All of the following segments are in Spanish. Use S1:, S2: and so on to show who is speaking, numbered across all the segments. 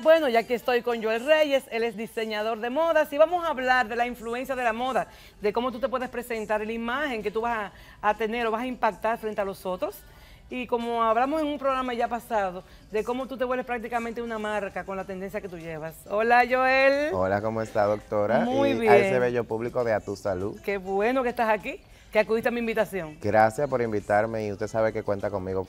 S1: Bueno, ya que estoy con Joel Reyes, él es diseñador de modas y vamos a hablar de la influencia de la moda, de cómo tú te puedes presentar la imagen que tú vas a, tener o vas a impactar frente a los otros. Y como hablamos en un programa ya pasado, de cómo tú te vuelves prácticamente una marca con la tendencia que tú llevas. Hola, Joel.
S2: Hola, ¿cómo está, doctora? Muy y bien. A ese bello público de A Tu Salud.
S1: Qué bueno que estás aquí, que acudiste a mi invitación.
S2: Gracias por invitarme y usted sabe que cuenta conmigo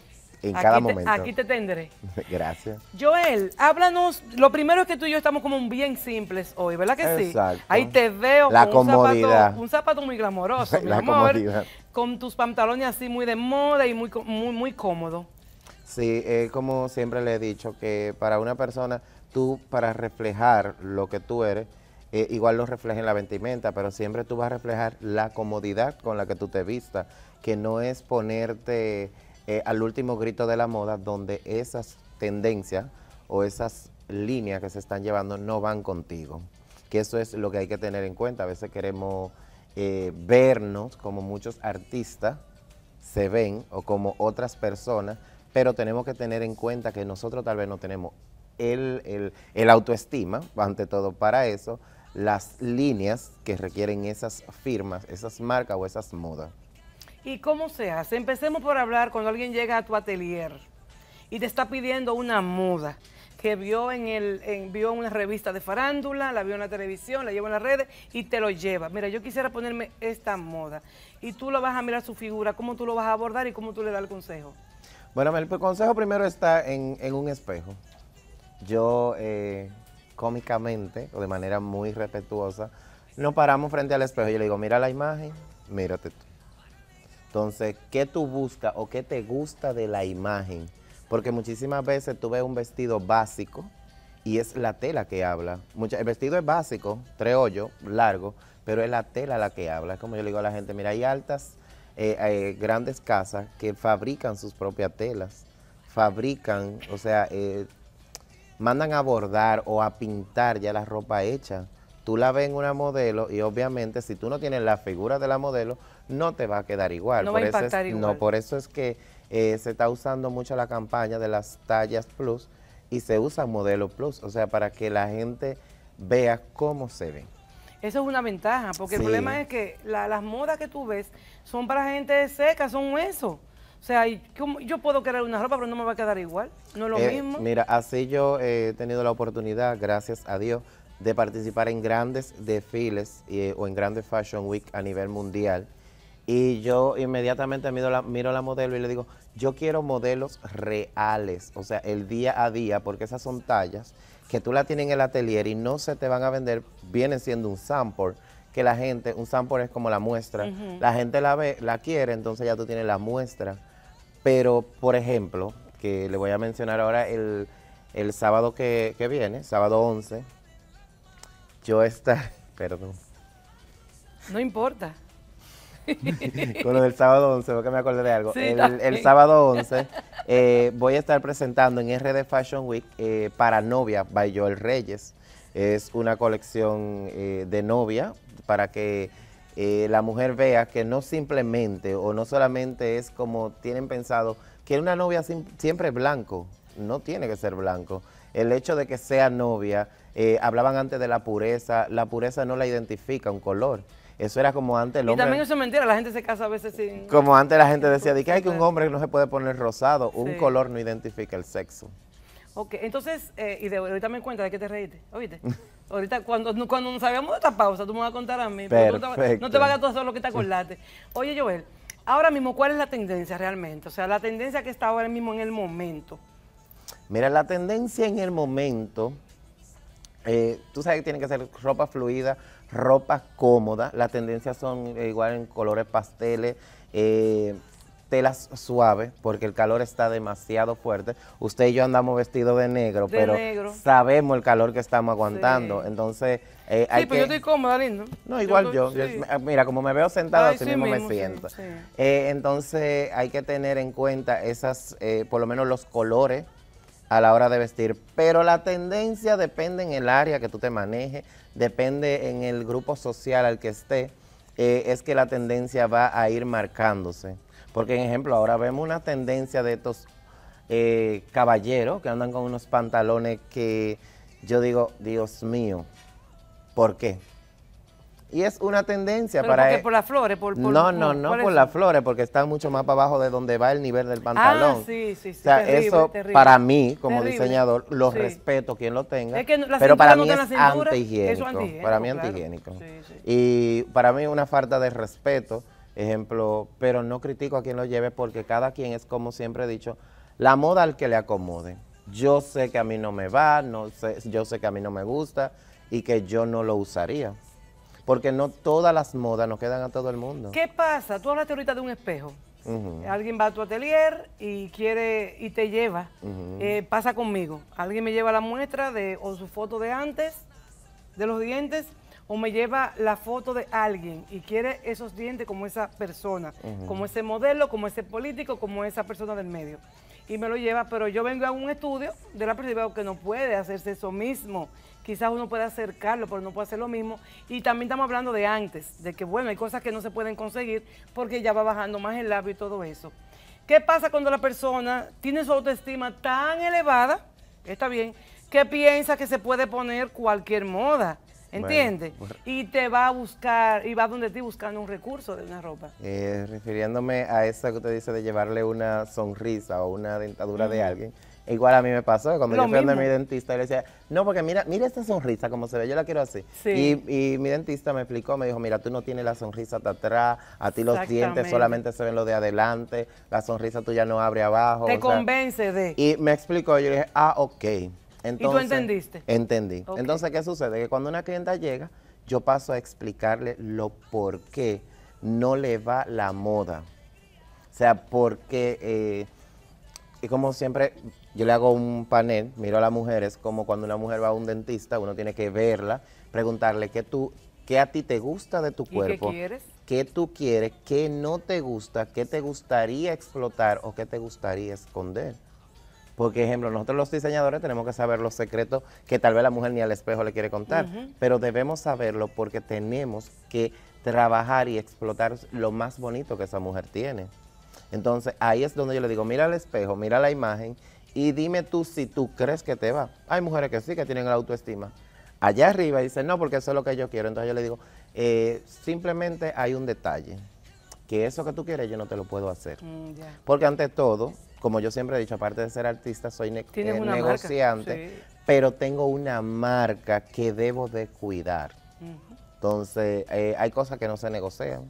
S2: en cada momento. Aquí te tendré. Gracias.
S1: Joel, háblanos. Lo primero es que tú y yo estamos como bien simples hoy, ¿verdad que sí? Exacto. Ahí te veo la comodidad. Un, zapato, muy glamoroso, mi amor, Con tus pantalones así muy de moda y muy, muy, muy cómodo.
S2: Sí, como siempre le he dicho, que para una persona, tú para reflejar lo que tú eres, eh, igual lo refleja en la vestimenta, pero siempre tú vas a reflejar la comodidad con la que tú te vistas, que no es ponerte eh, al último grito de la moda, donde esas tendencias o esas líneas que se están llevando no van contigo. Que eso es lo que hay que tener en cuenta. A veces queremos eh, vernos como muchos artistas se ven o como otras personas, pero tenemos que tener en cuenta que nosotros tal vez no tenemos el autoestima, ante todo para eso, las líneas que requieren esas firmas, esas marcas o esas modas.
S1: ¿Y cómo se hace? Empecemos por hablar cuando alguien llega a tu atelier y te está pidiendo una moda que vio en el en, una revista de farándula, la vio en la televisión, la lleva en las redes y te lo lleva. Mira, yo quisiera ponerme esta moda y tú lo vas a mirar su figura, cómo tú lo vas a abordar y cómo tú le das el consejo.
S2: Bueno, el pues, consejo primero está en, un espejo. Yo eh, cómicamente o de manera muy respetuosa nos paramos frente al espejo y le digo, mira la imagen, mírate tú. Entonces, ¿qué tú buscas o qué te gusta de la imagen? Porque muchísimas veces tú ves un vestido básico y es la tela que habla. Mucha, el vestido es básico, tres hoyos, largo, pero es la tela la que habla. Como yo le digo a la gente, mira, hay altas, eh, eh, grandes casas que fabrican sus propias telas, fabrican, o sea, eh, mandan a bordar o a pintar ya la ropa hecha. Tú la ves en una modelo y obviamente si tú no tienes la figura de la modelo, no te va a quedar igual. No por va a impactar igual. No, por eso es que eh, se está usando mucho la campaña de las tallas plus y se usa modelo plus, o sea, para que la gente vea cómo se ven.
S1: Eso es una ventaja, porque el problema es que las modas que tú ves son para gente seca, son eso. O sea, yo puedo querer una ropa, pero no me va a quedar igual, no es lo eh, mismo.
S2: Mira, así yo he tenido la oportunidad, gracias a Dios, de participar en grandes desfiles eh, o en grandes Fashion Week a nivel mundial. Y yo inmediatamente miro la, miro la modelo y le digo, yo quiero modelos reales, o sea, el día a día, porque esas son tallas que tú la tienes en el atelier y no se te van a vender, viene siendo un sample, que la gente, un sample es como la muestra, la gente la ve, la quiere, entonces ya tú tienes la muestra. Pero, por ejemplo, que le voy a mencionar ahora el, el sábado que, viene, sábado 11, yo está perdón.
S1: No importa.
S2: Con lo del sábado 11, porque me acordé de algo. el, sábado 11 eh, voy a estar presentando en RD Fashion Week eh, para novia by Joel Reyes. Es una colección eh, de novia para que la mujer vea que no simplemente o no solamente es como tienen pensado que una novia siempre es blanco. No tiene que ser blanco. El hecho de que sea novia, hablaban antes de la pureza, la pureza no la identifica un color. Eso era como antes el hombre. Y también eso es
S1: mentira, la gente se casa a veces sin.
S2: Como antes la gente decía, de que hay que un hombre que no se puede poner rosado, un color no identifica el sexo.
S1: Ok, entonces, eh, y de, ahorita me cuenta de que te reíste, ¿oíste? ahorita, cuando, cuando nos de esta pausa, tú me vas a contar a mí. no, te, vayas a lo que te acordaste. Oye, Joel, ahora mismo, ¿cuál es la tendencia realmente? O sea, la tendencia que está ahora mismo en el
S2: momento. Mira, la tendencia en el momento, eh, tú sabes que tiene que ser ropa fluida, ropa cómoda, las tendencias son eh, igual en colores pasteles, eh, telas suaves, porque el calor está demasiado fuerte. Usted y yo andamos vestidos de negro, pero sabemos el calor que estamos aguantando. Entonces, eh, pero yo estoy
S1: cómoda, lindo. No, igual yo.
S2: Ah, mira, como me veo sentada, así mismo, me siento. Eh, entonces, hay que tener en cuenta esas, por lo menos los colores a la hora de vestir, pero la tendencia depende en el área que tú te manejes, depende en el grupo social al que esté, eh, es que la tendencia va a ir marcándose. Porque, en ejemplo, ahora vemos una tendencia de estos eh, caballeros que andan con unos pantalones que yo digo, Dios mío, ¿por qué? Y es una tendencia para... E- ¿Por las flores? no, no, no por, las flores, porque está mucho más para abajo de donde va el nivel del ah, pantalón. Ah, sí, sí, sí. O sea, eso para mí, como diseñador, lo respeto quien lo tenga. pero para mí es antihigiénico, Para mí es antihigiénico. Y para mí una falta de respeto, ejemplo, pero no critico a quien lo lleve porque cada quien es, como siempre he dicho, la moda al que le acomode. Yo sé que a mí no me va, no sé, yo sé que a mí no me gusta y que yo no lo usaría porque no todas las modas nos quedan a todo el mundo. ¿Qué
S1: pasa? Tú hablaste ahorita de un espejo. Alguien va a tu atelier y quiere y te lleva. Eh, pasa conmigo. Alguien me lleva la muestra de o su foto de antes, de los dientes, o me lleva la foto de alguien y quiere esos dientes como esa persona, como ese modelo, como ese político, como esa persona del medio y me lo lleva, pero yo vengo a un estudio de la perspectiva que no puede hacerse eso mismo. Quizás uno puede acercarlo, pero no puede hacer lo mismo. Y también estamos hablando de antes, de que bueno, hay cosas que no se pueden conseguir porque ya va bajando más el labio y todo eso. ¿Qué pasa cuando la persona tiene su autoestima tan elevada, está bien, que piensa que se puede poner cualquier moda? ¿Entiendes? Y te va a buscar, y va donde ti buscando un recurso de una
S2: ropa. Eh, refiriéndome a eso que usted dice de llevarle una sonrisa o una dentadura de alguien, igual a mí me pasó, cuando yo fui donde mi dentista, y le decía, no, porque mira, mira esta sonrisa como se ve, yo la quiero así. Y, y, mi dentista me explicó, me dijo, mira, tú no tienes la sonrisa hasta atrás, a ti los dientes solamente se ven los de adelante, la sonrisa tuya no abre abajo. Te convence de... Y me explicó, yo le dije, ah, ok. ¿Y tú entendiste? Entendí. Entonces, ¿qué sucede? Que cuando una clienta llega, yo paso a explicarle lo por qué no le va la moda. O sea, porque, eh? y como siempre, yo le hago un panel, miro a las mujeres, como cuando una mujer va a un dentista, uno tiene que verla, preguntarle qué tú, qué a ti te gusta de tu cuerpo. qué quieres? ¿Qué tú quieres? ¿Qué no te gusta? ¿Qué te gustaría explotar o qué te gustaría esconder? Porque, ejemplo, nosotros los diseñadores tenemos que saber los secretos que tal vez la mujer ni al espejo le quiere contar, pero debemos saberlo porque tenemos que trabajar y explotar lo más bonito que esa mujer tiene. Entonces, ahí es donde yo le digo, mira al espejo, mira la imagen y dime tú si tú crees que te va. Hay mujeres que sí, que tienen la autoestima. Allá arriba dicen, no, porque eso es lo que yo quiero. Entonces yo le digo, eh, simplemente hay un detalle, que eso que tú quieres yo no te lo puedo hacer. Mm, porque ante todo, como yo siempre he dicho, aparte de ser artista, soy eh, negociante, pero tengo una marca que debo de cuidar. Entonces, eh, hay cosas que no se negocian.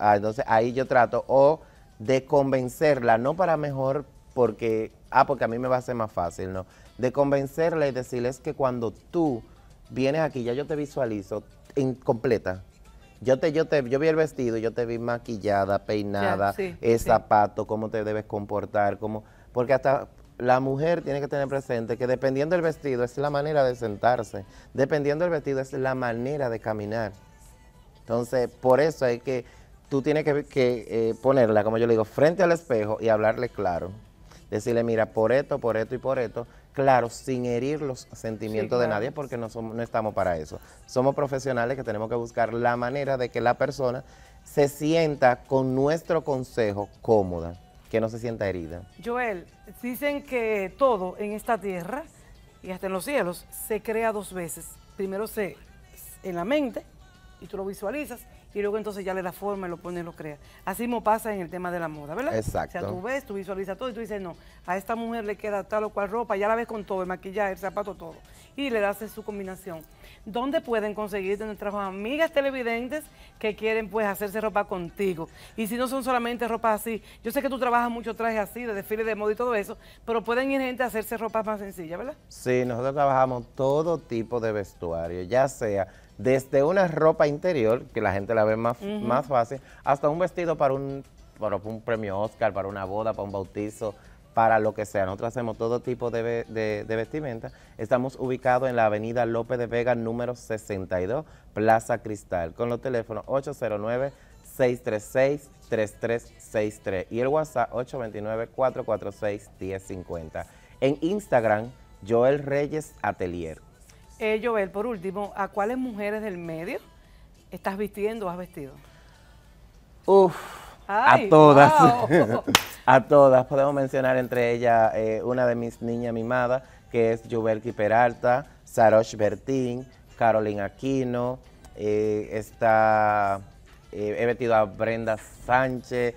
S2: Ah, entonces, ahí yo trato o de convencerla, no para mejor porque, ah, porque a mí me va a ser más fácil, no, de convencerla y decirles que cuando tú vienes aquí, ya yo te visualizo incompleta. completa, yo te, yo te, yo vi el vestido, yo te vi maquillada, peinada, eh, zapato, cómo te debes comportar, cómo, porque hasta la mujer tiene que tener presente que dependiendo del vestido es la manera de sentarse, dependiendo del vestido es la manera de caminar. Entonces, por eso hay que, tú tienes que, eh, ponerla, como yo le digo, frente al espejo y hablarle claro. Decirle, mira, por esto, por esto y por esto, Claro, sin herir los sentimientos de nadie porque no, no estamos para eso. Somos profesionales que tenemos que buscar la manera de que la persona se sienta con nuestro consejo cómoda, que no se sienta herida.
S1: Joel, dicen que todo en esta tierra y hasta en los cielos se crea dos veces. Primero se en la mente y tú lo visualizas y luego entonces ya le da forma, y lo pone y lo crea Así mismo pasa en el tema de la moda, ¿verdad? Exacto. O sea, tú ves, tú visualizas todo y tú dices, no, a esta mujer le queda tal o cual ropa, ya la ves con todo, el maquillaje, el zapato, todo. Y le das su combinación. ¿Dónde pueden conseguir de nuestras amigas televidentes que quieren pues hacerse ropa contigo? Y si no son solamente ropa así, yo sé que tú trabajas mucho traje así, de desfiles de moda y todo eso, pero pueden ir gente a hacerse ropa más sencilla, ¿verdad?
S2: Sí, nosotros trabajamos todo tipo de vestuario, ya sea desde una ropa interior, que la gente la ve más, más fácil, hasta un vestido para un, un premio Oscar, para una boda, para un bautizo, para lo que sea. Nosotros hacemos todo tipo de, de, vestimenta. Estamos ubicados en la avenida López de Vega, número 62, Plaza Cristal, con los teléfonos 809-636-3363 y el WhatsApp 829-446-1050. En Instagram, Joel Reyes Atelier.
S1: Eh, por último, ¿a cuáles mujeres del medio estás vistiendo o has vestido?
S2: Uf, a todas, a todas. Podemos mencionar entre ellas eh, una de mis niñas mimadas, que es Jubelki Peralta, Sarosh Bertín, Carolina Aquino, eh, está, eh, he vestido a Brenda Sánchez,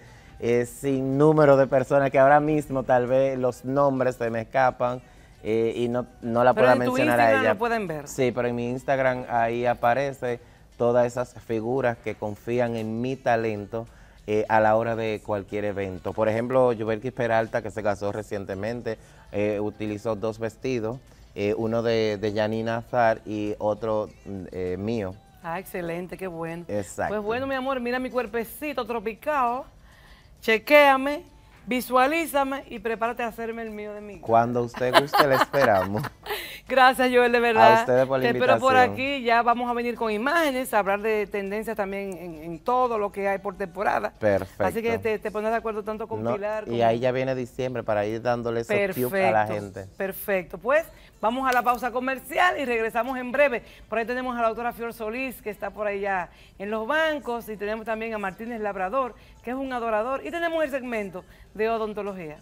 S2: sin número de personas que ahora mismo tal vez los nombres se me escapan. Eh, y no, no la pueda mencionar a ella. pueden ver. Sí, pero en mi Instagram ahí aparece todas esas figuras que confían en mi talento eh, a la hora de cualquier evento. Por ejemplo, Yuberkis Peralta, que se casó recientemente, eh, utilizó dos vestidos, uno de, de Janina Azar y otro mm, mío.
S1: Ah, excelente, qué bueno. Pues Exacto. Pues bueno, mi amor, mira mi cuerpecito tropicado. Chequéame. Visualízame y prepárate a hacerme el mío de mí.
S2: Cuando usted guste, le esperamos.
S1: Gracias, Joel, de verdad. A ustedes por la espero por aquí. Ya vamos a venir con imágenes, a hablar de tendencias también en, todo lo que hay por temporada.
S2: Perfecto. Así que
S1: te, pones de acuerdo tanto con Pilar. Y ahí
S2: ya viene diciembre para ir dándole esos a la gente.
S1: Perfecto. Pues vamos a la pausa comercial y regresamos en breve. Por ahí tenemos a la autora Fior Solís, que está por ahí ya en los bancos. Y tenemos también a Martínez Labrador, que es un adorador. Y tenemos el segmento de odontología.